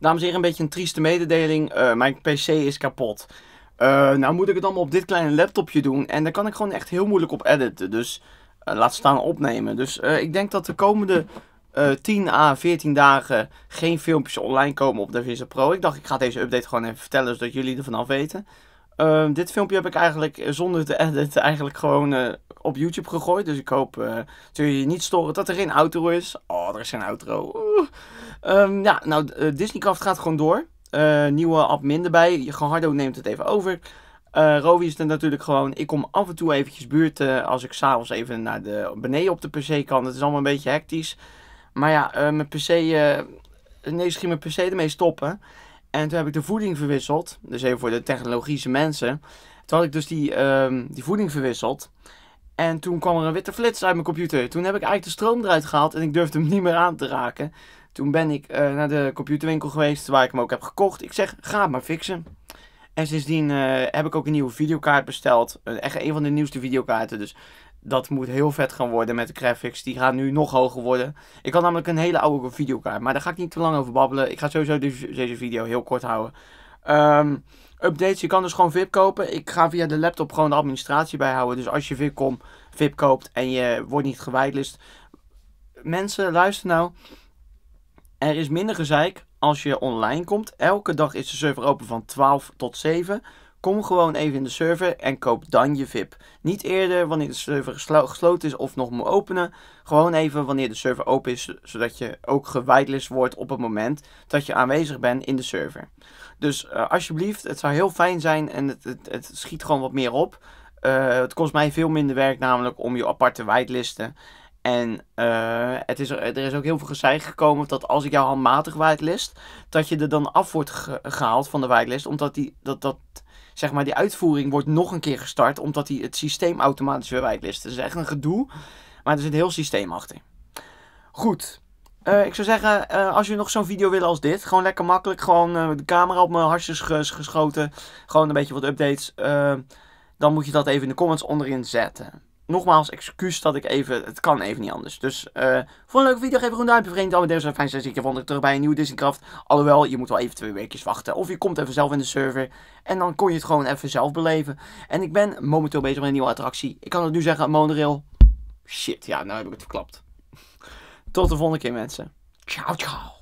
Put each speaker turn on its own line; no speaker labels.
Dames en heren, een beetje een trieste mededeling. Eh, mijn PC is kapot. Eh, nou moet ik het allemaal op dit kleine laptopje doen. En daar kan ik gewoon echt heel moeilijk op editen. Dus eh, laat staan opnemen. Dus ik denk dat de komende 10 à 14 dagen geen filmpjes online komen op Davinci Pro. Ik dacht ik ga deze update gewoon even vertellen zodat jullie er vanaf weten. Ehm, dit filmpje heb ik eigenlijk zonder te editen eigenlijk gewoon op YouTube gegooid. Dus ik hoop dat jullie niet storen dat er geen outro is. Oh, er is geen outro. Oeh. Ehm, ja, nou, eh, Disneycraft gaat gewoon door. Eh, nieuwe admin erbij. Gehardo neemt het even over. Uh, eh, Rovi is er natuurlijk gewoon. Ik kom af en toe eventjes buurt als ik s'avonds even naar de, beneden op de PC kan. Het is allemaal een beetje hectisch. Maar ja, mijn PC. nee, misschien mijn PC ermee stoppen. En toen heb ik de voeding verwisseld. Dus even voor de technologische mensen. Toen had ik dus die, ehm, die voeding verwisseld. En toen kwam er een witte flits uit mijn computer. Toen heb ik eigenlijk de stroom eruit gehaald en ik durfde hem niet meer aan te raken. Toen ben ik eh, naar de computerwinkel geweest waar ik hem ook heb gekocht. Ik zeg, ga het maar fixen. En sindsdien eh, heb ik ook een nieuwe videokaart besteld. Eh, echt een van de nieuwste videokaarten. Dus dat moet heel vet gaan worden met de graphics. Die gaan nu nog hoger worden. Ik had namelijk een hele oude videokaart. Maar daar ga ik niet te lang over babbelen. Ik ga sowieso deze video heel kort houden. Ehm, updates, je kan dus gewoon VIP kopen. Ik ga via de laptop gewoon de administratie bijhouden. Dus als je VIP, kom, VIP koopt en je wordt niet gewijdlist. Mensen, luister nou. Er is minder gezeik als je online komt. Elke dag is de server open van 12 tot 7. Kom gewoon even in de server en koop dan je VIP. Niet eerder wanneer de server gesloten is of nog moet openen. Gewoon even wanneer de server open is, zodat je ook gewidelist wordt op het moment dat je aanwezig bent in de server. Dus eh, alsjeblieft, het zou heel fijn zijn en het, het, schiet gewoon wat meer op. Eh, het kost mij veel minder werk namelijk om je aparte te whitelisten. En eh, het is, er is ook heel veel gezeik gekomen dat als ik jou handmatig whitelist, dat je er dan af wordt gehaald van de whitelist. Omdat die, dat, dat, zeg maar, die uitvoering wordt nog een keer gestart, omdat die het systeem automatisch weer whitelist. Dat is echt een gedoe, maar er zit een heel systeem achter. Goed. Eh, ik zou zeggen, eh, als je nog zo'n video wil als dit, gewoon lekker makkelijk, gewoon de camera op mijn hartjes geschoten, gewoon een beetje wat updates, dan moet je dat even in de comments onderin zetten nogmaals, excuus dat ik even... Het kan even niet anders. Dus uh, voor een leuke video, geef een duimpje. Vergeet dan met zo fijn zijn. Ik heb onder terug bij een nieuwe Disneycraft. Alhoewel, je moet wel even twee weken wachten. Of je komt even zelf in de server. En dan kon je het gewoon even zelf beleven. En ik ben momenteel bezig met een nieuwe attractie. Ik kan het nu zeggen, monorail. Shit, ja, nou heb ik het verklapt. Tot de volgende keer, mensen. Ciao, ciao.